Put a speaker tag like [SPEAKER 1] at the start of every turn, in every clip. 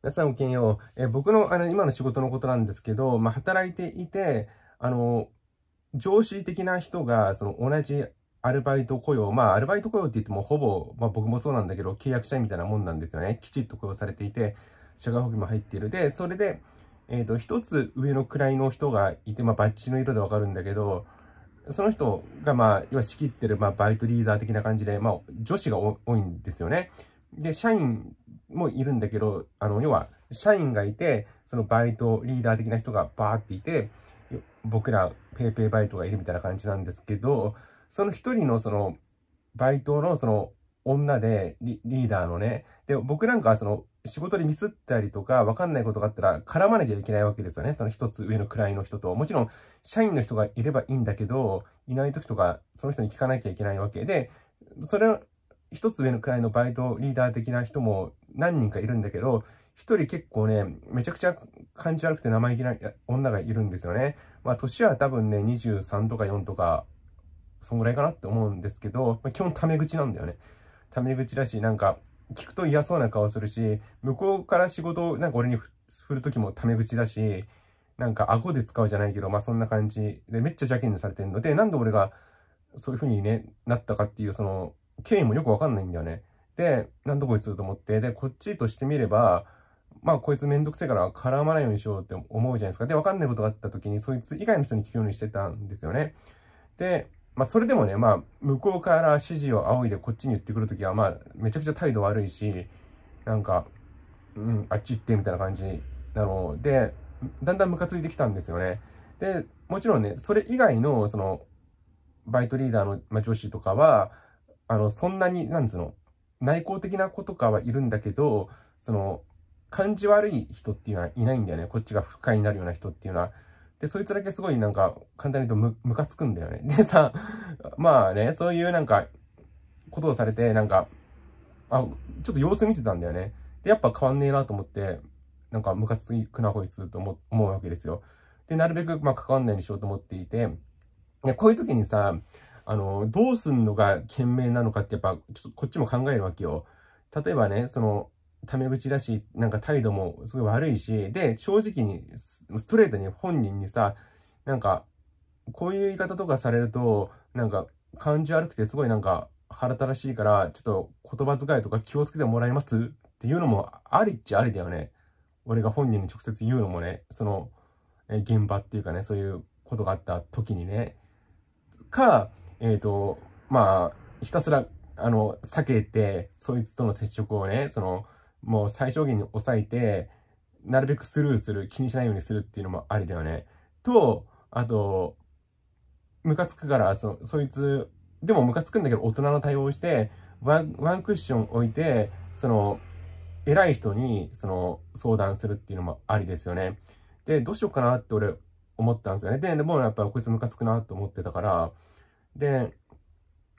[SPEAKER 1] 皆さんおきんよう。え僕のあの今の仕事のことなんですけど、まあ、働いていて、あの、上司的な人が、その同じアルバイト雇用、まあ、アルバイト雇用って言っても、ほぼ、まあ、僕もそうなんだけど、契約社員みたいなもんなんですよね。きちっと雇用されていて、社外保険も入っている。で、それで、えっ、ー、と、一つ上の位の人がいて、まあ、バッジの色でわかるんだけど、その人が、まあ、要は仕切ってる、まあ、バイトリーダー的な感じで、まあ、女子が多いんですよね。で、社員もいるんだけど、あの、要は、社員がいて、そのバイトリーダー的な人がバーっていて、僕らペイペイバイトがいるみたいな感じなんですけど、その一人のその、バイトのその女でリ、リーダーのね、で、僕なんかはその、仕事でミスったりとか、わかんないことがあったら、絡まなきゃいけないわけですよね。その一つ上の位の人と。もちろん、社員の人がいればいいんだけど、いない時とか、その人に聞かなきゃいけないわけで、それ一つ上のくらいのバイトリーダー的な人も何人かいるんだけど、一人結構ね、めちゃくちゃ感じ悪くて生意気な女がいるんですよね。まあ、年は多分ね、23とか4とか、そんぐらいかなって思うんですけど、まあ、基本タメ口なんだよね。タメ口だし、なんか、聞くと嫌そうな顔するし、向こうから仕事なんか俺に振る時もタメ口だし、なんか顎で使うじゃないけど、まあそんな感じで、めっちゃ邪険にされてるので、なんで俺がそういう風にね、なったかっていう、その、経緯もよくわかんないんだよね。で、なんとこいつと思って、で、こっちとしてみれば、まあこいつめんどくせえから絡まないようにしようって思うじゃないですか。で、わかんないことがあった時に、そいつ以外の人に聞くようにしてたんですよね。で、まあそれでもね、まあ向こうから指示を仰いでこっちに言ってくるときは、まあめちゃくちゃ態度悪いし、なんか、うん、あっち行ってみたいな感じなので、だんだんムカついてきたんですよね。で、もちろんね、それ以外のそのバイトリーダーの、まあ、女子とかは、あの、そんなに、なんつうの、内向的な子とかはいるんだけど、その、感じ悪い人っていうのはいないんだよね。こっちが不快になるような人っていうのは。で、そいつだけすごいなんか、簡単に言うとむ、ムカつくんだよね。でさ、まあね、そういうなんか、ことをされて、なんか、あ、ちょっと様子見てたんだよね。で、やっぱ変わんねえなと思って、なんかムカつくなこいつと思うわけですよ。で、なるべくまあ関わんないようにしようと思っていて、で、こういう時にさ、あの、どうすんのが賢明なのかってやっぱ、ちょっとこっちも考えるわけよ。例えばね、その、タメ口だし、なんか態度もすごい悪いし、で、正直に、ストレートに本人にさ、なんか、こういう言い方とかされると、なんか、感じ悪くてすごいなんか、腹立たらしいから、ちょっと言葉遣いとか気をつけてもらえますっていうのもありっちゃありだよね。俺が本人に直接言うのもね、その、現場っていうかね、そういうことがあった時にね。か、えっ、ー、と、まあ、ひたすら、あの、避けて、そいつとの接触をね、その、もう最小限に抑えて、なるべくスルーする、気にしないようにするっていうのもありだよね。と、あと、ムカつくから、そ、そいつ、でもムカつくんだけど、大人の対応をして、ワン、ワンクッション置いて、その、偉い人に、その、相談するっていうのもありですよね。で、どうしようかなって俺、思ったんですよね。で、でもやっぱこいつムカつくなと思ってたから、で、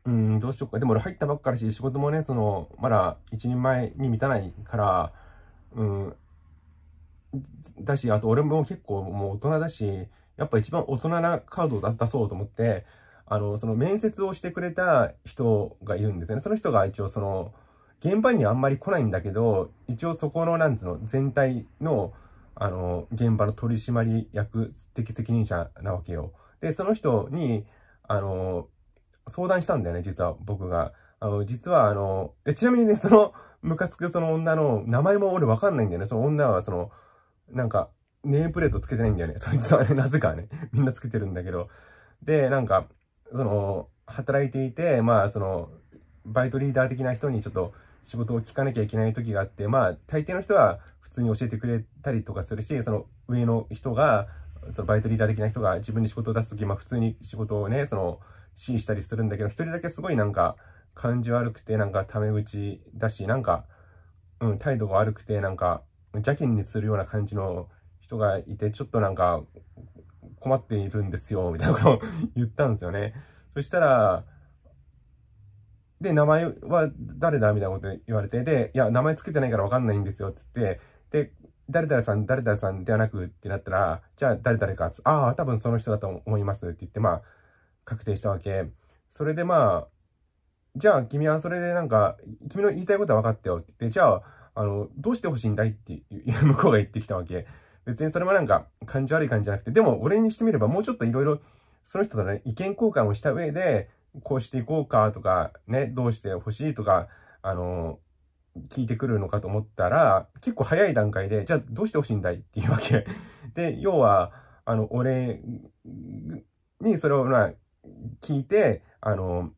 [SPEAKER 1] うん、どうしようか。でも俺入ったばっかりし、仕事もね、その、まだ一人前に満たないから、うん、だし、あと俺も結構もう大人だし、やっぱ一番大人なカードを出そうと思って、あの、その面接をしてくれた人がいるんですよね。その人が一応その、現場にあんまり来ないんだけど、一応そこの、なんつうの、全体の、あの、現場の取締役的責任者なわけよ。で、その人に、あの、相談したんだよね、実は僕が。あの、実はあの、ちなみにね、その、ムカつくその女の名前も俺わかんないんだよね。その女はその、なんか、ネームプレートつけてないんだよね。そいつはね、なぜかね、みんなつけてるんだけど。で、なんか、その、働いていて、まあ、その、バイトリーダー的な人にちょっと仕事を聞かなきゃいけない時があって、まあ、大抵の人は普通に教えてくれたりとかするし、その上の人が、そのバイトリーダー的な人が自分に仕事を出す時、まあ、普通に仕事をねその指示したりするんだけど一人だけすごいなんか感じ悪くてなんかタメ口だしなんか、うん、態度が悪くてなんか邪気にするような感じの人がいてちょっとなんか困っているんですよみたいなことを言ったんですよね。そしたらで、名前は誰だみたいなこと言われて、で、いや、名前つけてないから分かんないんですよ、つって、で、誰々さん、誰々さんではなくってなったら、じゃあ誰々か、ああ、多分その人だと思いますって言って、まあ、確定したわけ。それでまあ、じゃあ君はそれでなんか、君の言いたいことは分かったよって言って、じゃあ、あの、どうしてほしいんだいって 向こうが言ってきたわけ。別にそれもなんか感じ悪い感じじゃなくて、でも俺にしてみればもうちょっといろいろその人とね、意見交換をした上で、こうしていこうかとか、ね、どうしてほしいとか、あの、聞いてくるのかと思ったら、結構早い段階で、じゃあどうしてほしいんだいっていうわけ。で、要は、あの、俺にそれを、まあ、聞いて、あの、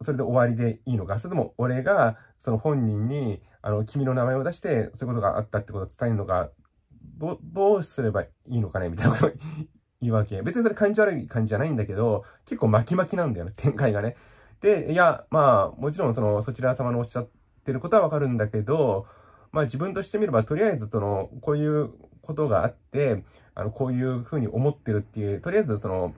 [SPEAKER 1] それで終わりでいいのか、それとも俺が、その本人に、あの、君の名前を出して、そういうことがあったってことを伝えるのか、どどうすればいいのかねみたいなことを 言うわけ。別にそれ感じ悪い感じじゃないんだけど、結構巻き巻きなんだよね、展開がね。で、いや、まあ、もちろん、その、そちら様のおっしゃっってることはわかるんだけど、まあ自分としてみれば、とりあえずその、こういうことがあって、あの、こういうふうに思ってるっていう、とりあえずその、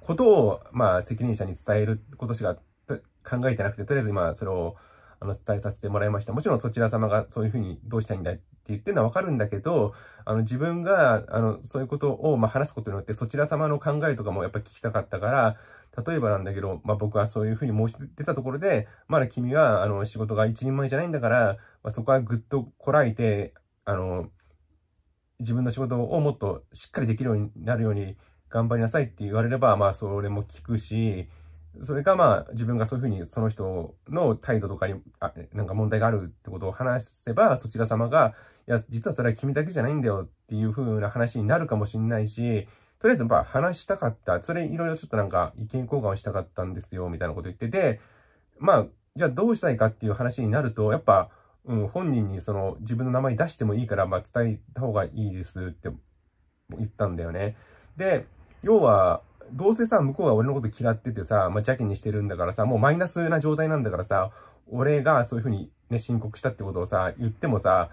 [SPEAKER 1] ことを、まあ責任者に伝えることしか考えてなくて、とりあえず今それを、あの、伝えさせてもらいました。もちろんそちら様がそういうふうにどうしたいんだって言ってるのはわかるんだけど、あの、自分が、あの、そういうことを、ま話すことによって、そちら様の考えとかもやっぱ聞きたかったから、例えばなんだけど、まあ、僕はそういうふうに申し出たところで、まだ君は、あの、仕事が一人前じゃないんだから、まあ、そこはぐっとこらえて、あの、自分の仕事をもっとしっかりできるようになるように頑張りなさいって言われれば、まあ、それも聞くし、それがまあ自分がそういうふうにその人の態度とかにあなんか問題があるってことを話せばそちら様が「いや実はそれは君だけじゃないんだよ」っていうふうな話になるかもしれないしとりあえずまあ話したかったそれいろいろちょっとなんか意見交換をしたかったんですよみたいなこと言っててまあじゃあどうしたいかっていう話になるとやっぱ、うん、本人にその自分の名前出してもいいから、まあ、伝えた方がいいですって言ったんだよね。で要はどうせさ、向こうが俺のこと嫌っててさ、まあ、邪気にしてるんだからさ、もうマイナスな状態なんだからさ、俺がそういうふうにね、申告したってことをさ、言ってもさ、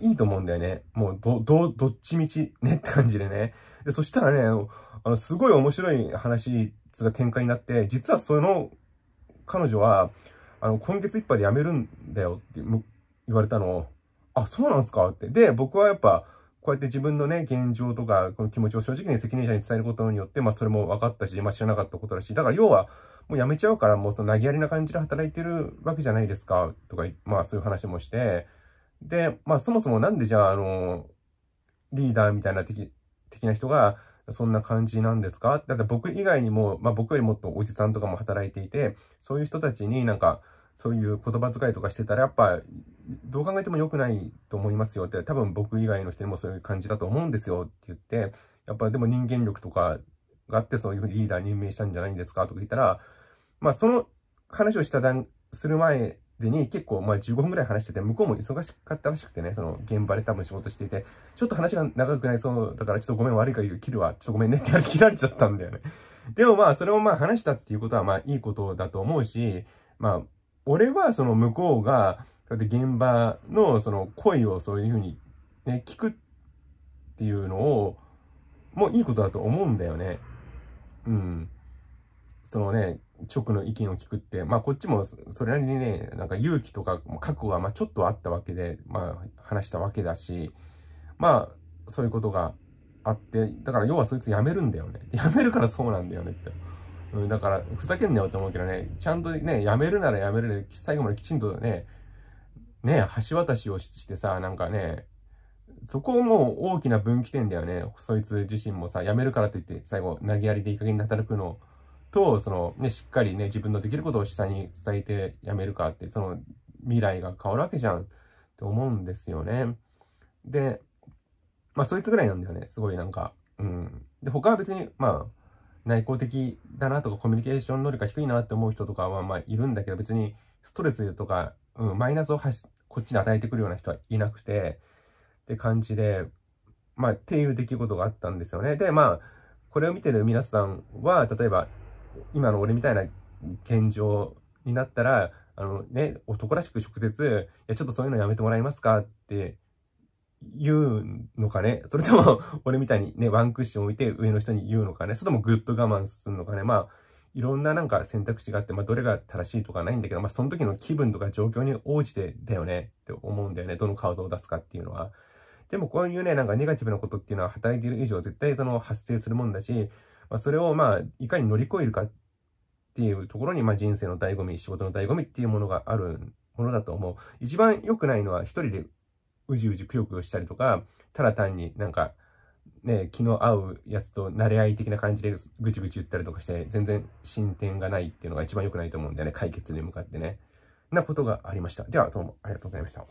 [SPEAKER 1] いいと思うんだよね。もう、ど、ど、どっちみちねって感じでね。で、そしたらね、あの、すごい面白い話が展開になって、実はその彼女は、あの、今月いっぱいで辞めるんだよって言われたの。あ、そうなんすかって。で、僕はやっぱ、こうやって自分のね、現状とか、この気持ちを正直に責任者に伝えることによって、まあ、それも分かったし、まあ、知らなかったことだし、だから要は、もう辞めちゃうから、もうその投げやりな感じで働いてるわけじゃないですか、とか、まあ、そういう話もして、で、まあ、そもそもなんでじゃあ、あの、リーダーみたいな的な人が、そんな感じなんですかだって僕以外にも、まあ、僕よりもっとおじさんとかも働いていて、そういう人たちになんか、そういう言葉遣いとかしてたら、やっぱどう考えても良くないと思いますよって、多分僕以外の人にもそういう感じだと思うんですよって言って、やっぱでも人間力とかがあってそういうリーダー任命したんじゃないんですかとか言ったら、まあその話をした段、する前でに結構まあ15分ぐらい話してて、向こうも忙しかったらしくてね、その現場で多分仕事していて、ちょっと話が長くなりそうだからちょっとごめん悪いから切るわ、ちょっとごめんねって言われ切られちゃったんだよね。でもまあそれをまあ話したっていうことはまあいいことだと思うし、まあ俺はその向こうが、って現場のその恋をそういうふうにね、聞くっていうのを、もういいことだと思うんだよね。うん。そのね、直の意見を聞くって、まあこっちもそれなりにね、なんか勇気とか覚悟がまあちょっとあったわけで、まあ話したわけだし、まあそういうことがあって、だから要はそいつ辞めるんだよね。辞めるからそうなんだよねって。うん、だから、ふざけんなよって思うけどね、ちゃんとね、やめるならやめるで、最後まできちんとね、ね、橋渡しをしてさ、なんかね、そこも大きな分岐点だよね。そいつ自身もさ、やめるからといって、最後、投げやりでいい加減に働くのと、その、ね、しっかりね、自分のできることを下に伝えてやめるかって、その、未来が変わるわけじゃんって思うんですよね。で、まあ、そいつぐらいなんだよね。すごいなんか、うん。で、他は別に、まあ、内向的だなとかコミュニケーション能力が低いなって思う人とかはまあいるんだけど別にストレスとか、うん、マイナスをこっちに与えてくるような人はいなくてって感じでまあっていう出来事があったんですよね。でまあこれを見てる皆さんは例えば今の俺みたいな現状になったらあのね男らしく直接「いやちょっとそういうのやめてもらえますか?」って言うのかね それとも 俺みたいにね、ワンクッション置いて上の人に言うのかねそれともぐっと我慢するのかねまあ、いろんななんか選択肢があって、まあ、どれが正しいとかないんだけど、まあ、その時の気分とか状況に応じてだよねって思うんだよね。どのカードを出すかっていうのは。でもこういうね、なんかネガティブなことっていうのは働いている以上絶対その発生するもんだし、まあ、それをまあ、いかに乗り越えるかっていうところに、まあ、人生の醍醐味、仕事の醍醐味っていうものがあるものだと思う。一番良くないのは一人でうじうじくよくよしたりとか、ただ単になんか、ね、気の合うやつと慣れ合い的な感じでぐちぐち言ったりとかして、全然進展がないっていうのが一番良くないと思うんだよね。解決に向かってね。なことがありました。では、どうもありがとうございました。